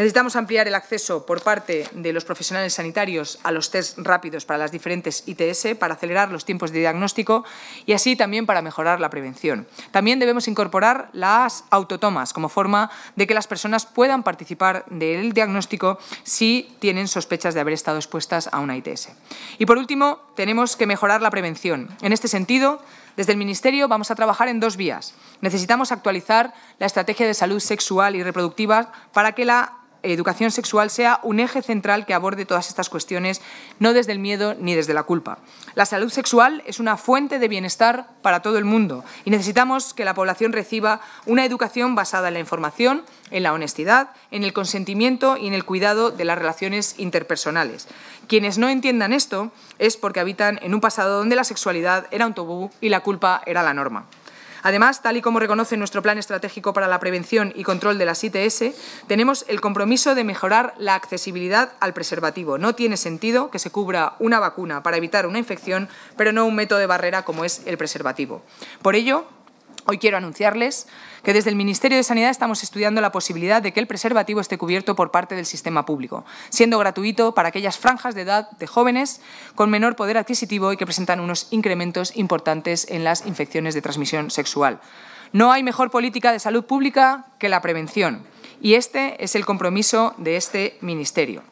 Necesitamos ampliar el acceso por parte de los profesionales sanitarios a los test rápidos para las diferentes ITS, para acelerar los tiempos de diagnóstico y así también para mejorar la prevención. También debemos incorporar las autotomas como forma de que las personas puedan participar del diagnóstico si tienen sospechas de haber estado expuestas a una ITS. Y por último, tenemos que mejorar la prevención. En este sentido, desde el Ministerio vamos a trabajar en dos vías. Necesitamos actualizar la estrategia de salud sexual y reproductiva para que la educación sexual sea un eje central que aborde todas estas cuestiones, no desde el miedo ni desde la culpa. La salud sexual es una fuente de bienestar para todo el mundo y necesitamos que la población reciba una educación basada en la información, en la honestidad, en el consentimiento y en el cuidado de las relaciones interpersonales. Quienes no entiendan esto es porque habitan en un pasado donde la sexualidad era un tabú y la culpa era la norma. Además, tal y como reconoce nuestro Plan Estratégico para la Prevención y Control de las ITS, tenemos el compromiso de mejorar la accesibilidad al preservativo. No tiene sentido que se cubra una vacuna para evitar una infección, pero no un método de barrera como es el preservativo. Por ello, Hoy quiero anunciarles que desde el Ministerio de Sanidad estamos estudiando la posibilidad de que el preservativo esté cubierto por parte del sistema público, siendo gratuito para aquellas franjas de edad de jóvenes con menor poder adquisitivo y que presentan unos incrementos importantes en las infecciones de transmisión sexual. No hay mejor política de salud pública que la prevención y este es el compromiso de este Ministerio.